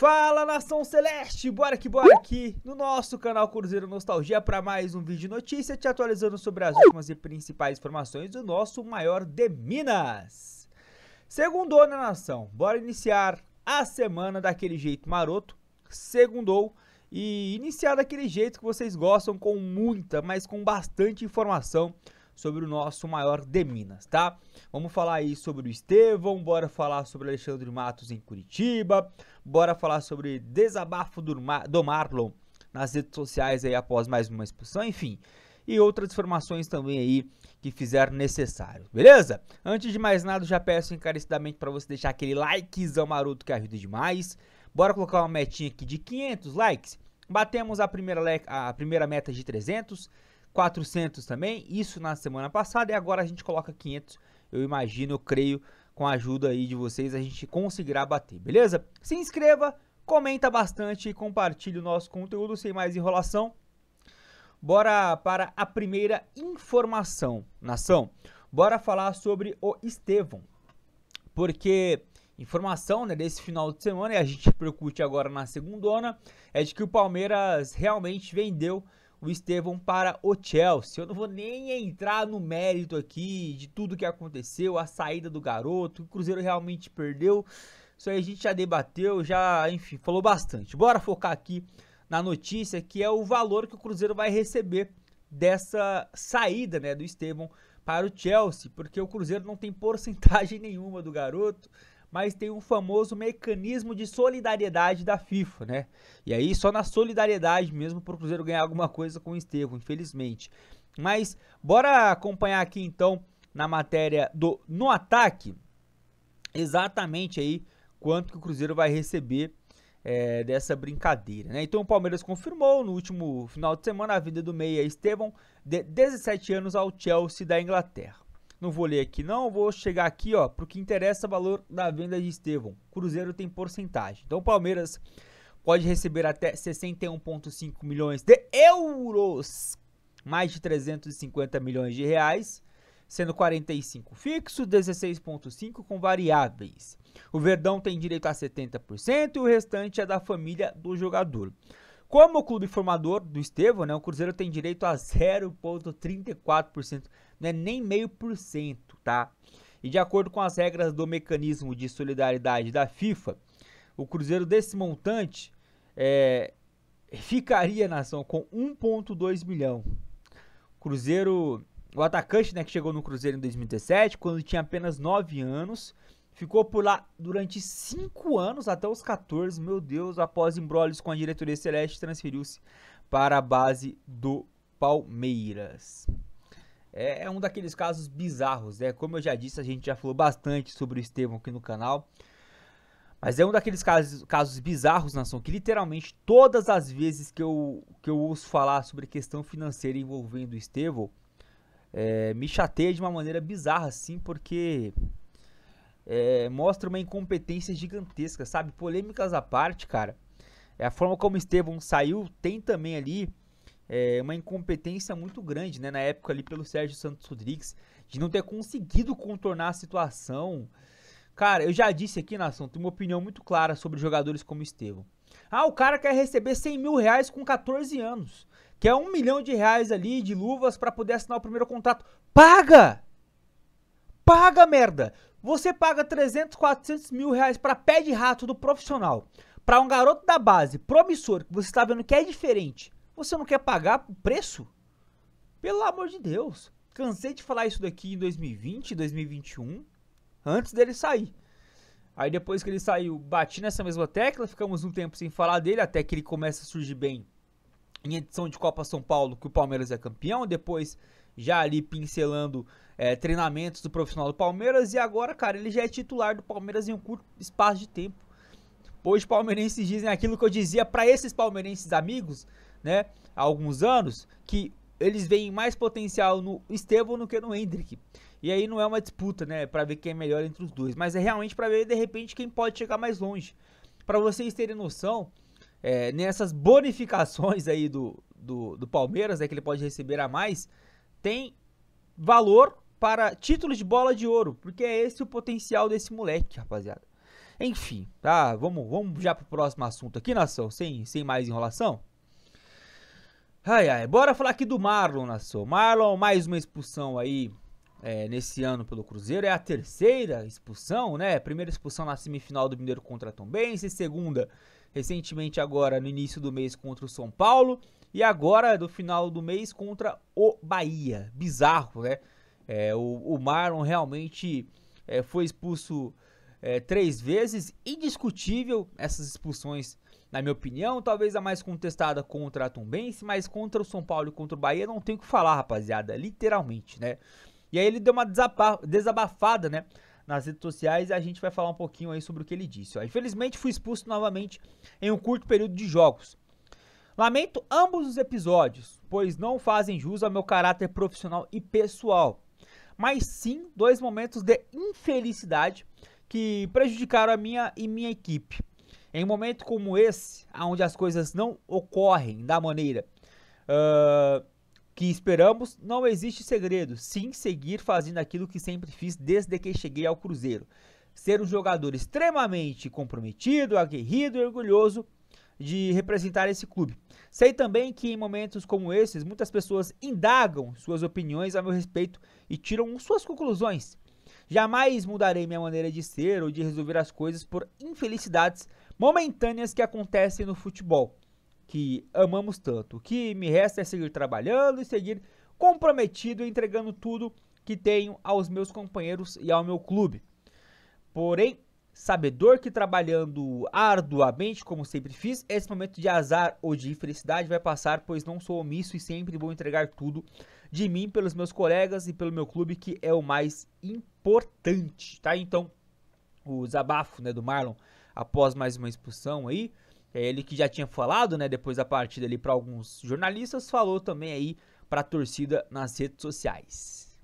Fala nação celeste, bora que bora aqui no nosso canal Cruzeiro Nostalgia para mais um vídeo de notícia, te atualizando sobre as últimas e principais informações do nosso maior de Minas. Segundou na nação, bora iniciar a semana daquele jeito maroto, segundou e iniciar daquele jeito que vocês gostam com muita, mas com bastante informação sobre o nosso maior de Minas, tá? Vamos falar aí sobre o Estevão, bora falar sobre o Alexandre Matos em Curitiba, bora falar sobre desabafo do, do Marlon nas redes sociais aí após mais uma expulsão, enfim e outras informações também aí que fizer necessário, beleza? Antes de mais nada, já peço encarecidamente para você deixar aquele likezão maroto que ajuda demais. Bora colocar uma metinha aqui de 500 likes. Batemos a primeira, a primeira meta de 300. 400 também, isso na semana passada, e agora a gente coloca 500, eu imagino, eu creio, com a ajuda aí de vocês, a gente conseguirá bater, beleza? Se inscreva, comenta bastante e compartilhe o nosso conteúdo, sem mais enrolação. Bora para a primeira informação, nação. Bora falar sobre o Estevão, porque informação né, desse final de semana, e a gente percute agora na segunda, é de que o Palmeiras realmente vendeu o Estevão para o Chelsea. Eu não vou nem entrar no mérito aqui de tudo que aconteceu, a saída do garoto, o Cruzeiro realmente perdeu. Isso aí a gente já debateu, já, enfim, falou bastante. Bora focar aqui na notícia que é o valor que o Cruzeiro vai receber dessa saída, né, do Estevão para o Chelsea, porque o Cruzeiro não tem porcentagem nenhuma do garoto mas tem um famoso mecanismo de solidariedade da FIFA, né? E aí só na solidariedade mesmo para o Cruzeiro ganhar alguma coisa com o Estevam, infelizmente. Mas bora acompanhar aqui então na matéria do no ataque exatamente aí quanto que o Cruzeiro vai receber é, dessa brincadeira, né? Então o Palmeiras confirmou no último final de semana a vida do meia Estevam, de 17 anos ao Chelsea da Inglaterra. Não vou ler aqui não, vou chegar aqui, ó, pro que interessa o valor da venda de Estevão. Cruzeiro tem porcentagem. Então o Palmeiras pode receber até 61.5 milhões de euros, mais de 350 milhões de reais, sendo 45 fixo, 16.5 com variáveis. O Verdão tem direito a 70% e o restante é da família do jogador. Como o clube formador do Estevão, né, o Cruzeiro tem direito a 0,34% não é nem meio por cento, tá? E de acordo com as regras do mecanismo de solidariedade da FIFA, o Cruzeiro desse montante é, ficaria na ação com 1,2 milhão. Cruzeiro, o atacante né, que chegou no Cruzeiro em 2017, quando tinha apenas 9 anos, ficou por lá durante 5 anos, até os 14, meu Deus, após embrolhos com a diretoria Celeste, transferiu-se para a base do Palmeiras é, é um daqueles casos bizarros, né? Como eu já disse, a gente já falou bastante sobre o Estevam aqui no canal. Mas é um daqueles casos, casos bizarros, Nação, que literalmente todas as vezes que eu, que eu ouço falar sobre questão financeira envolvendo o Estevão, é, me chateia de uma maneira bizarra, assim, porque é, mostra uma incompetência gigantesca, sabe? Polêmicas à parte, cara. É a forma como o Estevão saiu tem também ali é, uma incompetência muito grande, né? Na época ali pelo Sérgio Santos Rodrigues, de não ter conseguido contornar a situação. Cara, eu já disse aqui, Nação, tenho uma opinião muito clara sobre jogadores como Estevão. Ah, o cara quer receber 100 mil reais com 14 anos. Quer um milhão de reais ali de luvas para poder assinar o primeiro contrato. Paga! Paga, merda! Você paga 300, 400 mil reais para pé de rato do profissional, para um garoto da base promissor que você está vendo que é diferente, você não quer pagar o preço? Pelo amor de Deus. Cansei de falar isso daqui em 2020, 2021, antes dele sair. Aí depois que ele saiu, bati nessa mesma tecla, ficamos um tempo sem falar dele, até que ele começa a surgir bem em edição de Copa São Paulo, que o Palmeiras é campeão, depois já ali pincelando é, treinamentos do profissional do Palmeiras, e agora, cara, ele já é titular do Palmeiras em um curto espaço de tempo. Pois palmeirenses dizem aquilo que eu dizia para esses palmeirenses amigos, né, há alguns anos, que eles veem mais potencial no Estevão do que no Hendrick. E aí não é uma disputa, né, para ver quem é melhor entre os dois, mas é realmente para ver de repente quem pode chegar mais longe. Para vocês terem noção, é, nessas bonificações aí do, do, do Palmeiras, né, que ele pode receber a mais, tem valor para títulos de bola de ouro, porque é esse o potencial desse moleque, rapaziada. Enfim, tá? Vamos, vamos já pro próximo assunto aqui, nação, sem, sem mais enrolação. Ai, ai, bora falar aqui do Marlon, nação. Marlon, mais uma expulsão aí é, nesse ano pelo Cruzeiro. É a terceira expulsão, né? Primeira expulsão na semifinal do Mineiro contra a Tombense, segunda recentemente agora no início do mês contra o São Paulo e agora do final do mês contra o Bahia. Bizarro, né? É, o, o Marlon realmente é, foi expulso é, três vezes, indiscutível essas expulsões na minha opinião, talvez a mais contestada contra a Tumbense, mas contra o São Paulo e contra o Bahia não tem o que falar, rapaziada, literalmente, né? E aí ele deu uma desabafada, né? Nas redes sociais e a gente vai falar um pouquinho aí sobre o que ele disse. Ó. Infelizmente fui expulso novamente em um curto período de jogos. Lamento ambos os episódios, pois não fazem jus ao meu caráter profissional e pessoal, mas sim dois momentos de infelicidade que prejudicaram a minha e minha equipe. Em um momento como esse, onde as coisas não ocorrem da maneira uh, que esperamos, não existe segredo. Sim, seguir fazendo aquilo que sempre fiz desde que cheguei ao Cruzeiro. Ser um jogador extremamente comprometido, aguerrido e orgulhoso de representar esse clube. Sei também que em momentos como esses, muitas pessoas indagam suas opiniões a meu respeito e tiram suas conclusões. Jamais mudarei minha maneira de ser ou de resolver as coisas por infelicidades momentâneas que acontecem no futebol, que amamos tanto. O que me resta é seguir trabalhando e seguir comprometido, entregando tudo que tenho aos meus companheiros e ao meu clube. Porém, sabedor que trabalhando arduamente, como sempre fiz, esse momento de azar ou de infelicidade vai passar, pois não sou omisso e sempre vou entregar tudo de mim pelos meus colegas e pelo meu clube, que é o mais importante, tá? Então, o desabafo né, do Marlon após mais uma expulsão aí. É ele que já tinha falado, né, depois da partida ali para alguns jornalistas, falou também aí para a torcida nas redes sociais.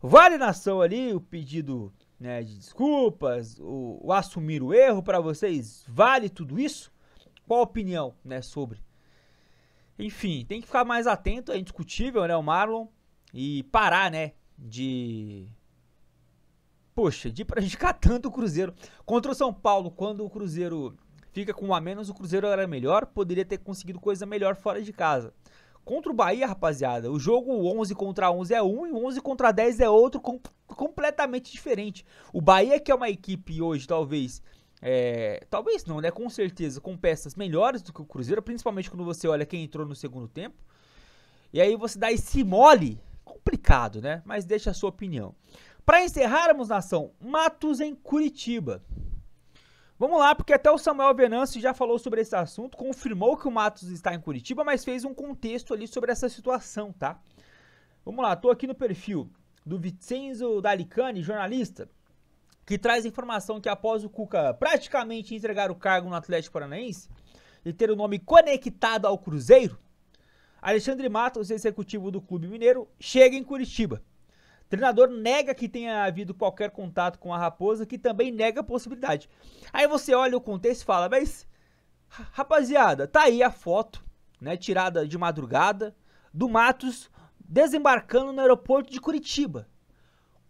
Vale nação ali o pedido né, de desculpas, o, o assumir o erro para vocês, vale tudo isso? Qual a opinião, né, sobre? Enfim, tem que ficar mais atento, é indiscutível, né, o Marlon, e parar, né, de poxa, de gente ficar tanto o Cruzeiro. Contra o São Paulo, quando o Cruzeiro fica com um a menos, o Cruzeiro era melhor, poderia ter conseguido coisa melhor fora de casa. Contra o Bahia, rapaziada, o jogo 11 contra 11 é um e 11 contra 10 é outro com, completamente diferente. O Bahia, que é uma equipe hoje, talvez, é, talvez não, né? Com certeza, com peças melhores do que o Cruzeiro, principalmente quando você olha quem entrou no segundo tempo. E aí você dá esse mole, complicado, né? Mas deixa a sua opinião. Para encerrarmos, nação, Matos em Curitiba. Vamos lá, porque até o Samuel Venâncio já falou sobre esse assunto, confirmou que o Matos está em Curitiba, mas fez um contexto ali sobre essa situação, tá? Vamos lá, tô aqui no perfil do Vicenzo Dalicani, jornalista, que traz informação que após o Cuca praticamente entregar o cargo no Atlético Paranaense e ter o nome conectado ao Cruzeiro, Alexandre Matos, executivo do Clube Mineiro, chega em Curitiba treinador nega que tenha havido qualquer contato com a raposa, que também nega a possibilidade. Aí você olha o contexto e fala, mas rapaziada, tá aí a foto, né, tirada de madrugada, do Matos desembarcando no aeroporto de Curitiba.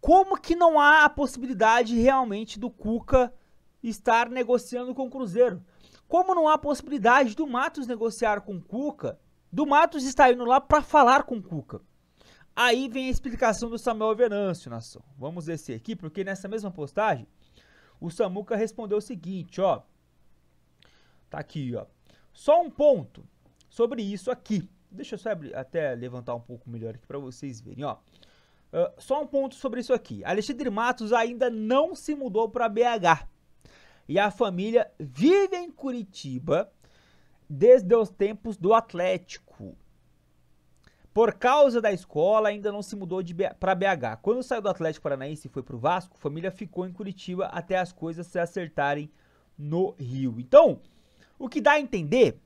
Como que não há a possibilidade realmente do Cuca estar negociando com o Cruzeiro? Como não há a possibilidade do Matos negociar com o Cuca? Do Matos estar indo lá para falar com o Cuca. Aí vem a explicação do Samuel Venâncio, nação. Vamos descer aqui, porque nessa mesma postagem, o Samuca respondeu o seguinte, ó. Tá aqui, ó. Só um ponto sobre isso aqui. Deixa eu só abrir, até levantar um pouco melhor aqui para vocês verem, ó. Uh, só um ponto sobre isso aqui. Alexandre Matos ainda não se mudou para BH. E a família vive em Curitiba desde os tempos do Atlético. Por causa da escola, ainda não se mudou para BH. Quando saiu do Atlético Paranaense e foi para o Vasco, a família ficou em Curitiba até as coisas se acertarem no Rio. Então, o que dá a entender,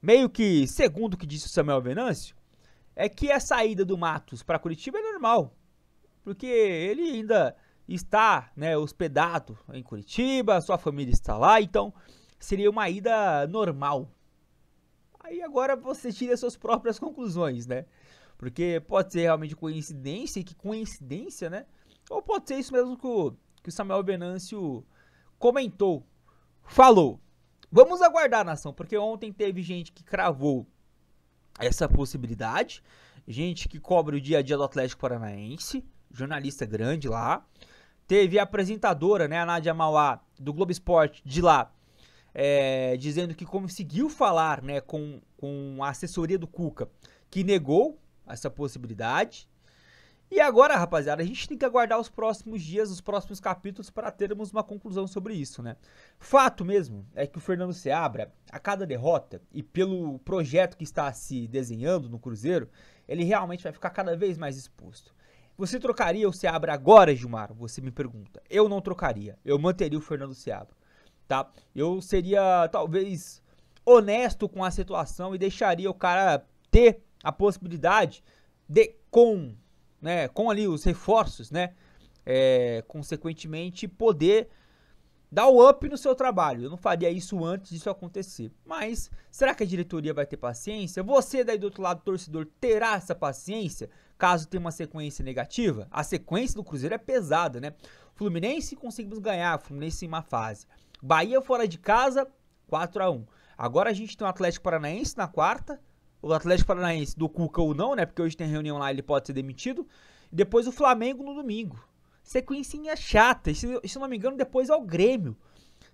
meio que segundo o que disse o Samuel Venâncio, é que a saída do Matos para Curitiba é normal, porque ele ainda está né, hospedado em Curitiba, sua família está lá, então seria uma ida normal Aí agora você tira suas próprias conclusões, né? Porque pode ser realmente coincidência, e que coincidência, né? Ou pode ser isso mesmo que o, que o Samuel Venâncio comentou, falou. Vamos aguardar, nação, porque ontem teve gente que cravou essa possibilidade, gente que cobre o dia a dia do Atlético Paranaense, jornalista grande lá. Teve a apresentadora, né, a Nádia Mauá, do Globo Esporte de lá, é, dizendo que conseguiu falar né, com, com a assessoria do Cuca, que negou essa possibilidade. E agora, rapaziada, a gente tem que aguardar os próximos dias, os próximos capítulos para termos uma conclusão sobre isso, né? Fato mesmo é que o Fernando Seabra, a cada derrota e pelo projeto que está se desenhando no Cruzeiro, ele realmente vai ficar cada vez mais exposto. Você trocaria o Seabra agora, Gilmar? Você me pergunta. Eu não trocaria. Eu manteria o Fernando Seabra tá? Eu seria talvez honesto com a situação e deixaria o cara ter a possibilidade de com, né, com ali os reforços, né, é, consequentemente poder dar o up no seu trabalho. Eu não faria isso antes disso acontecer. Mas será que a diretoria vai ter paciência? Você daí do outro lado, torcedor, terá essa paciência caso tenha uma sequência negativa? A sequência do Cruzeiro é pesada, né? Fluminense conseguimos ganhar, Fluminense em uma fase. Bahia fora de casa, 4 a 1 Agora a gente tem o Atlético Paranaense na quarta. O Atlético Paranaense do Cuca ou não, né? Porque hoje tem reunião lá, ele pode ser demitido. E depois o Flamengo no domingo. Sequência chata. E se, se não me engano, depois é o Grêmio.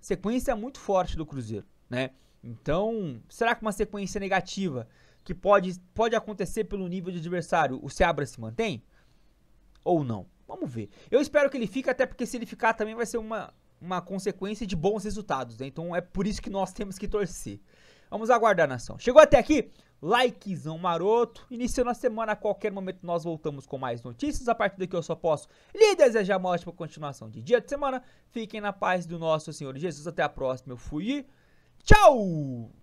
Sequência muito forte do Cruzeiro, né? Então, será que uma sequência negativa que pode, pode acontecer pelo nível de adversário, o Seabra se mantém? Ou não? Vamos ver. Eu espero que ele fique, até porque se ele ficar também vai ser uma uma consequência de bons resultados, né? Então é por isso que nós temos que torcer. Vamos aguardar, nação. Chegou até aqui? Likezão maroto. Iniciando a semana, a qualquer momento nós voltamos com mais notícias. A partir daqui eu só posso lhe desejar uma ótima continuação de dia de semana. Fiquem na paz do nosso Senhor Jesus. Até a próxima. Eu fui. Tchau!